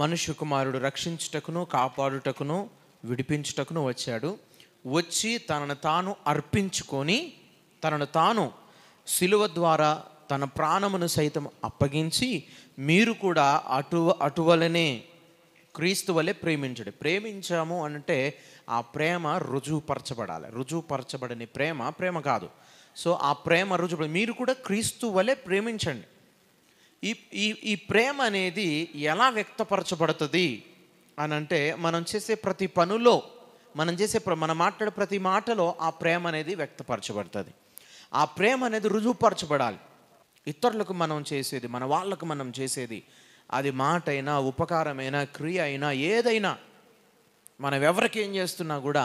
మనుష్య కుమారుడు రక్షించుటకును కాపాడుటకును విడిపించుటకును వచ్చాడు వచ్చి తనను తాను అర్పించుకొని తనను తాను సిలువ ద్వారా తన ప్రాణమును సైతం అప్పగించి మీరు కూడా అటు అటువలనే క్రీస్తు వలె ప్రేమించడు ప్రేమించాము అంటే ఆ ప్రేమ రుజువుపరచబడాలి రుజువుపరచబడని ప్రేమ ప్రేమ కాదు సో ఆ ప్రేమ రుజువు మీరు కూడా క్రీస్తు వలె ప్రేమించండి ఈ ఈ ఈ ప్రేమ అనేది ఎలా వ్యక్తపరచబడుతుంది అని అంటే మనం చేసే ప్రతి పనులో మనం చేసే మనం మాట్లాడే ప్రతి మాటలో ఆ ప్రేమ అనేది వ్యక్తపరచబడుతుంది ఆ ప్రేమ అనేది రుజువుపరచబడాలి ఇతరులకు మనం చేసేది మన వాళ్ళకు మనం చేసేది అది మాట అయినా ఉపకారమైనా క్రియ అయినా ఏదైనా మనం ఎవరికి ఏం చేస్తున్నా కూడా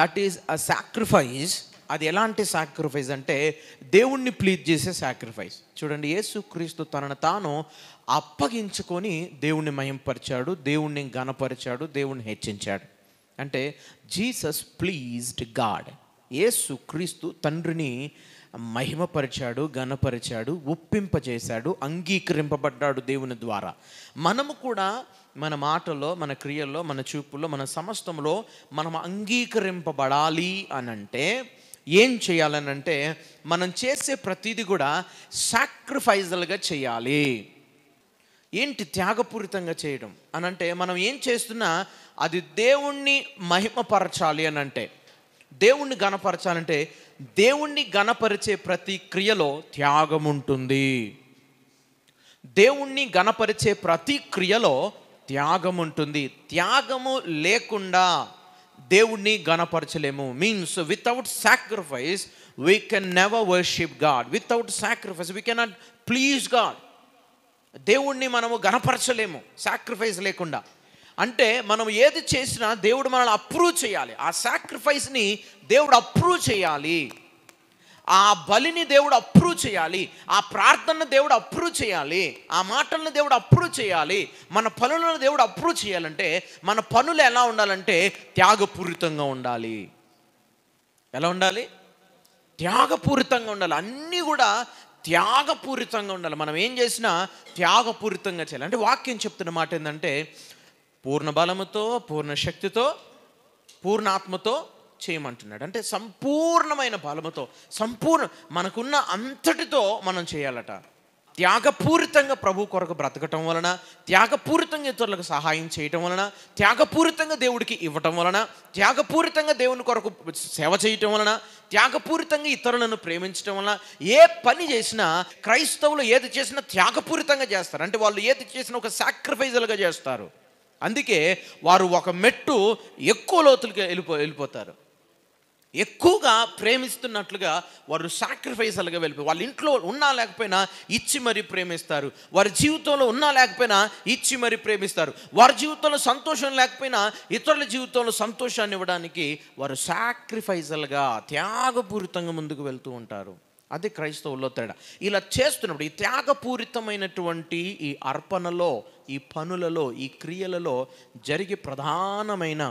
దట్ ఈస్ అ సాక్రిఫైస్ అది ఎలాంటి సాక్రిఫైస్ అంటే దేవుణ్ణి ప్లీజ్ చేసే సాక్రిఫైస్ చూడండి యేసుక్రీస్తు తనను తాను అప్పగించుకొని దేవుణ్ణి మయంపరిచాడు దేవుణ్ణి ఘనపరిచాడు దేవుణ్ణి హెచ్చించాడు అంటే జీసస్ ప్లీజ్డ్ గాడ్ యేసు క్రీస్తు తండ్రిని మహిమపరిచాడు ఘనపరిచాడు ఒప్పింపజేశాడు అంగీకరింపబడ్డాడు దేవుని ద్వారా మనము కూడా మన మాటలో మన క్రియల్లో మన చూపుల్లో మన సమస్తంలో మనం అంగీకరింపబడాలి అనంటే అంటే ఏం చేయాలనంటే మనం చేసే ప్రతిదీ కూడా సాక్రిఫైజల్గా చేయాలి ఏంటి త్యాగపూరితంగా చేయడం అనంటే మనం ఏం చేస్తున్నా అది దేవుణ్ణి మహిమపరచాలి అని అంటే దేవుణ్ణి గణపరచాలంటే దేవుణ్ణి గణపరిచే ప్రతి క్రియలో త్యాగం ఉంటుంది దేవుణ్ణి గణపరిచే ప్రతి క్రియలో త్యాగం ఉంటుంది త్యాగము లేకుండా దేవుణ్ణి గణపరచలేము means without sacrifice we can never worship God without sacrifice we cannot please God దేవుణ్ణి మనము గణపరచలేము సాక్రిఫైస్ లేకుండా అంటే మనం ఏది చేసినా దేవుడు మనల్ని అప్రూవ్ చేయాలి ఆ సాక్రిఫైస్ని దేవుడు అప్రూవ్ చేయాలి ఆ బలిని దేవుడు అప్రూవ్ చేయాలి ఆ ప్రార్థనను దేవుడు అప్రూవ్ చేయాలి ఆ మాటలను దేవుడు అప్రూవ్ చేయాలి మన పనులను దేవుడు అప్రూవ్ చేయాలంటే మన పనులు ఎలా ఉండాలంటే త్యాగపూరితంగా ఉండాలి ఎలా ఉండాలి త్యాగపూరితంగా ఉండాలి అన్నీ కూడా త్యాగపూరితంగా ఉండాలి మనం ఏం చేసినా త్యాగపూరితంగా చేయాలి అంటే వాక్యం చెప్తున్న మాట ఏంటంటే పూర్ణ బలముతో పూర్ణ శక్తితో పూర్ణాత్మతో చేయమంటున్నాడు అంటే సంపూర్ణమైన బలముతో సంపూర్ణ మనకున్న అంతటితో మనం చేయాలట త్యాగపూరితంగా ప్రభు కొరకు బ్రతకటం వలన త్యాగపూరితంగా ఇతరులకు సహాయం చేయటం వలన త్యాగపూరితంగా దేవుడికి ఇవ్వటం వలన త్యాగపూరితంగా దేవుని కొరకు సేవ చేయటం వలన త్యాగపూరితంగా ఇతరులను ప్రేమించటం వలన ఏ పని చేసినా క్రైస్తవులు ఏది చేసినా త్యాగపూరితంగా చేస్తారు అంటే వాళ్ళు ఏది చేసినా ఒక సాక్రిఫైజల్గా చేస్తారు అందుకే వారు ఒక మెట్టు ఎక్కువ లోతులకి వెళ్ళిపో వెళ్ళిపోతారు ఎక్కువగా ప్రేమిస్తున్నట్లుగా వారు అలాగే వెళ్ళిపోయి వాళ్ళ ఇంట్లో ఉన్నా లేకపోయినా ఇచ్చి మరీ ప్రేమిస్తారు వారి జీవితంలో ఉన్నా లేకపోయినా ఇచ్చి మరీ ప్రేమిస్తారు వారి జీవితంలో సంతోషం లేకపోయినా ఇతరుల జీవితంలో సంతోషాన్ని ఇవ్వడానికి వారు సాక్రిఫైజల్గా త్యాగపూరితంగా ముందుకు వెళ్తూ ఉంటారు అది క్రైస్తవుల్లో తేడా ఇలా చేస్తున్నప్పుడు ఈ త్యాగపూరితమైనటువంటి ఈ అర్పణలో ఈ పనులలో ఈ క్రియలలో జరిగే ప్రధానమైన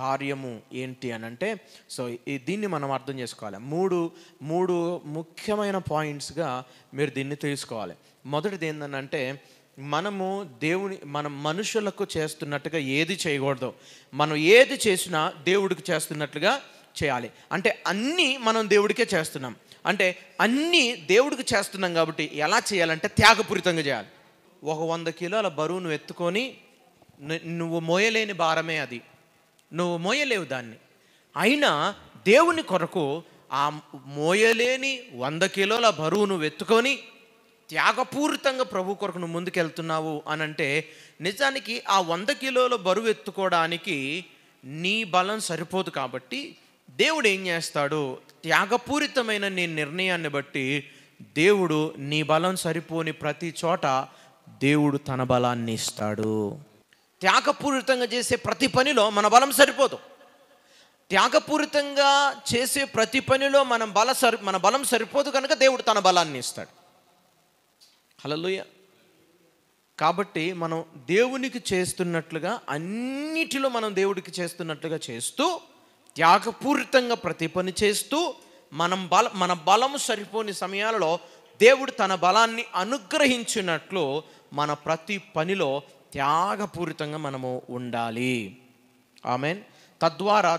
కార్యము ఏంటి అని అంటే సో దీన్ని మనం అర్థం చేసుకోవాలి మూడు మూడు ముఖ్యమైన పాయింట్స్గా మీరు దీన్ని తెలుసుకోవాలి మొదటిది ఏంటంటే మనము దేవుని మనం మనుషులకు చేస్తున్నట్టుగా ఏది చేయకూడదు మనం ఏది చేసినా దేవుడికి చేస్తున్నట్లుగా చేయాలి అంటే అన్నీ మనం దేవుడికే చేస్తున్నాం అంటే అన్నీ దేవుడికి చేస్తున్నాం కాబట్టి ఎలా చేయాలంటే త్యాగపూరితంగా చేయాలి ఒక వంద కిలోల బరువును ఎత్తుకొని నువ్వు మోయలేని భారమే అది నువ్వు మోయలేవు దాన్ని అయినా దేవుని కొరకు ఆ మోయలేని వంద కిలోల బరువును ఎత్తుకొని త్యాగపూరితంగా ప్రభు కొరకు నువ్వు ముందుకెళ్తున్నావు అని అంటే నిజానికి ఆ వంద కిలోల బరువు ఎత్తుకోవడానికి నీ బలం సరిపోదు కాబట్టి దేవుడు ఏం చేస్తాడు త్యాగపూరితమైన నీ నిర్ణయాన్ని బట్టి దేవుడు నీ బలం సరిపోని ప్రతి చోట దేవుడు తన బలాన్ని ఇస్తాడు త్యాగపూరితంగా చేసే ప్రతి పనిలో మన బలం సరిపోదు త్యాగపూరితంగా చేసే ప్రతి పనిలో మనం బల సరి మన బలం సరిపోదు కనుక దేవుడు తన బలాన్ని ఇస్తాడు హలలుయ కాబట్టి మనం దేవునికి చేస్తున్నట్లుగా అన్నిటిలో మనం దేవుడికి చేస్తున్నట్లుగా చేస్తూ త్యాగపూరితంగా ప్రతి పని చేస్తూ మనం బల మన బలము సరిపోని సమయాలలో దేవుడు తన బలాన్ని అనుగ్రహించినట్లు మన ప్రతి పనిలో త్యాగపూరితంగా మనము ఉండాలి ఆమెన్ తద్వారా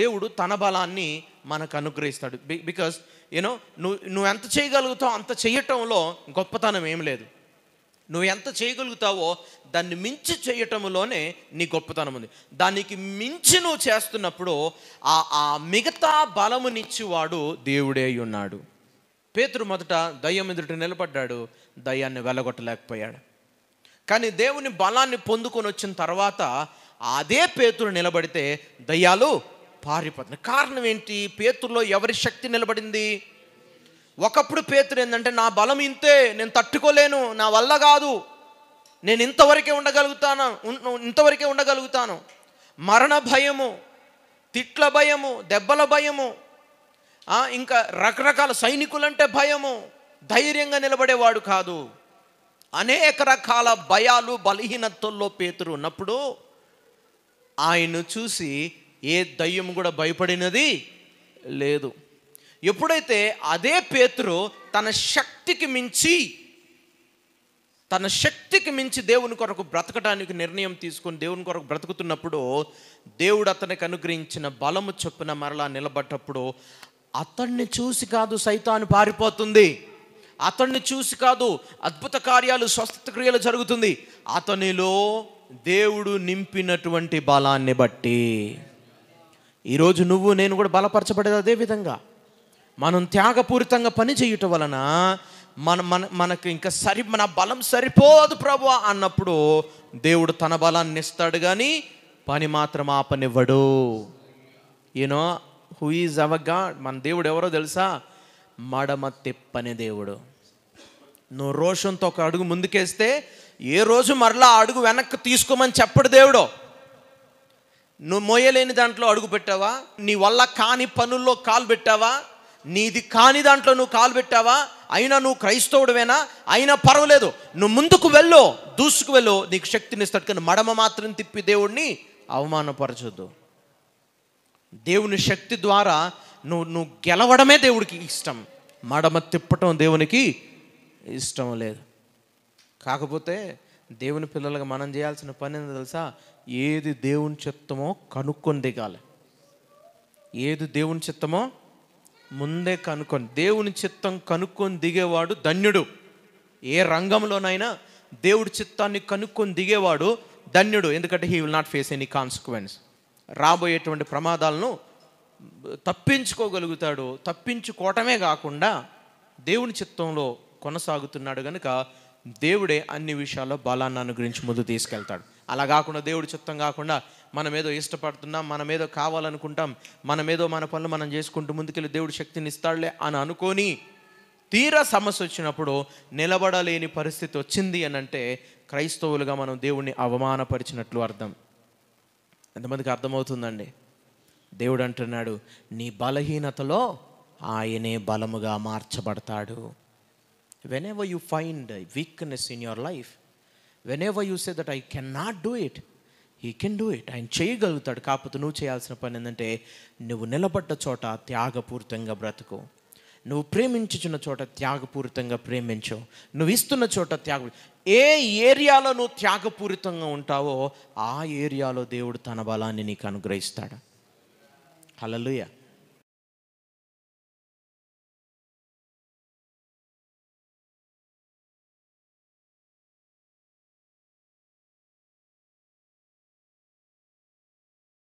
దేవుడు తన బలాన్ని మనకు అనుగ్రహిస్తాడు బికాస్ యూనో నువ్వు నువ్వు ఎంత చేయగలుగుతావు అంత చేయటంలో గొప్పతనం ఏం లేదు నువ్వు ఎంత చేయగలుగుతావో దాన్ని మించి చేయటంలోనే నీ గొప్పతనం ఉంది దానికి మించి నువ్వు చేస్తున్నప్పుడు ఆ ఆ మిగతా బలమునిచ్చివాడు దేవుడే ఉన్నాడు పేతురు మొదట దయ్యం ఎదుటి నిలబడ్డాడు దయ్యాన్ని వెలగొట్టలేకపోయాడు కానీ దేవుని బలాన్ని పొందుకొని వచ్చిన తర్వాత అదే పేతురు నిలబడితే దయ్యాలు పారిపోతుంది కారణం ఏంటి పేతుల్లో ఎవరి శక్తి నిలబడింది ఒకప్పుడు పేతురు ఏంటంటే నా బలం ఇంతే నేను తట్టుకోలేను నా వల్ల కాదు నేను ఇంతవరకే ఉండగలుగుతాను ఇంతవరకే ఉండగలుగుతాను మరణ భయము తిట్ల భయము దెబ్బల భయము ఇంకా రకరకాల సైనికులంటే భయము ధైర్యంగా నిలబడేవాడు కాదు అనేక రకాల భయాలు బలహీనతల్లో పేతురు ఉన్నప్పుడు ఆయన చూసి ఏ దయ్యం కూడా భయపడినది లేదు ఎప్పుడైతే అదే పేతురు తన శక్తికి మించి తన శక్తికి మించి దేవుని కొరకు బ్రతకడానికి నిర్ణయం తీసుకొని దేవుని కొరకు బ్రతుకుతున్నప్పుడు దేవుడు అతనికి అనుగ్రహించిన బలము చొప్పున మరలా నిలబడ్డప్పుడు అతన్ని చూసి కాదు సైతాను పారిపోతుంది అతన్ని చూసి కాదు అద్భుత కార్యాలు స్వస్థత క్రియలు జరుగుతుంది అతనిలో దేవుడు నింపినటువంటి బలాన్ని బట్టి ఈరోజు నువ్వు నేను కూడా బలపరచబడేది అదే విధంగా మనం త్యాగపూరితంగా పని చేయటం వలన మన మన మనకు ఇంకా సరి మన బలం సరిపోదు ప్రభు అన్నప్పుడు దేవుడు తన బలాన్ని ఇస్తాడు కానీ పని మాత్రం ఆపనివ్వడు you know who is our God మన దేవుడు ఎవరో తెలుసా మడమ తిప్పని దేవుడు నువ్వు రోషంతో ఒక అడుగు ముందుకేస్తే ఏ రోజు మరలా అడుగు వెనక్కి తీసుకోమని చెప్పడు దేవుడు నువ్వు మోయలేని దాంట్లో అడుగు పెట్టావా నీ వల్ల కాని పనుల్లో కాలు పెట్టావా నీది కాని దాంట్లో నువ్వు కాలు పెట్టావా అయినా నువ్వు క్రైస్తవుడువేనా అయినా పర్వాలేదు నువ్వు ముందుకు వెళ్ళో దూసుకు వెళ్ళో నీకు శక్తినిస్తాడు కానీ మడమ మాత్రం తిప్పి దేవుడిని అవమానపరచొద్దు దేవుని శక్తి ద్వారా నువ్వు నువ్వు గెలవడమే దేవుడికి ఇష్టం మడమ తిప్పటం దేవునికి ఇష్టం లేదు కాకపోతే దేవుని పిల్లలుగా మనం చేయాల్సిన పని తెలుసా ఏది దేవుని చిత్తమో కనుక్కొని దిగాలి ఏది దేవుని చిత్తమో ముందే కనుక్కొని దేవుని చిత్తం కనుక్కొని దిగేవాడు ధన్యుడు ఏ రంగంలోనైనా దేవుడి చిత్తాన్ని కనుక్కొని దిగేవాడు ధన్యుడు ఎందుకంటే he will not face any consequence రాబోయేటువంటి ప్రమాదాలను తప్పించుకోగలుగుతాడో తప్పించుకోవటమే కాకుండా దేవుని చిత్తంలో కొనసాగుతున్నాడు కనుక దేవుడే అన్ని విషయాల్లో బలాన్ని అనుగ్రహించి ముందు తీసుకెళ్తాడు అలా కాకుండా దేవుడి చిత్తం కాకుండా మనం ఏదో ఇష్టపడుతున్నాం మనం ఏదో కావాలనుకుంటాం మనం ఏదో మన పనులు మనం చేసుకుంటూ ముందుకెళ్ళి దేవుడు శక్తిని ఇస్తాడులే అని అనుకొని తీరా సమస్య వచ్చినప్పుడు నిలబడలేని పరిస్థితి వచ్చింది అని అంటే క్రైస్తవులుగా మనం దేవుణ్ణి అవమానపరిచినట్లు అర్థం ఎంతమందికి అర్థమవుతుందండి దేవుడు అంటున్నాడు నీ బలహీనతలో ఆయనే బలముగా మార్చబడతాడు whenever you find weakness in your life whenever you say that I can not do it he can do it ఆయన చేయగలుగుతాడు కాకపోతే నువ్వు చేయాల్సిన పని ఏంటంటే నువ్వు నిలబడ్డ చోట త్యాగపూరితంగా బ్రతుకు నువ్వు ప్రేమించుచున్న చోట త్యాగపూరితంగా ప్రేమించవు నువ్వు ఇస్తున్న చోట త్యాగ ఏ ఏరియాలో నువ్వు త్యాగపూరితంగా ఉంటావో ఆ ఏరియాలో దేవుడు తన బలాన్ని నీకు అనుగ్రహిస్తాడు Hallelujah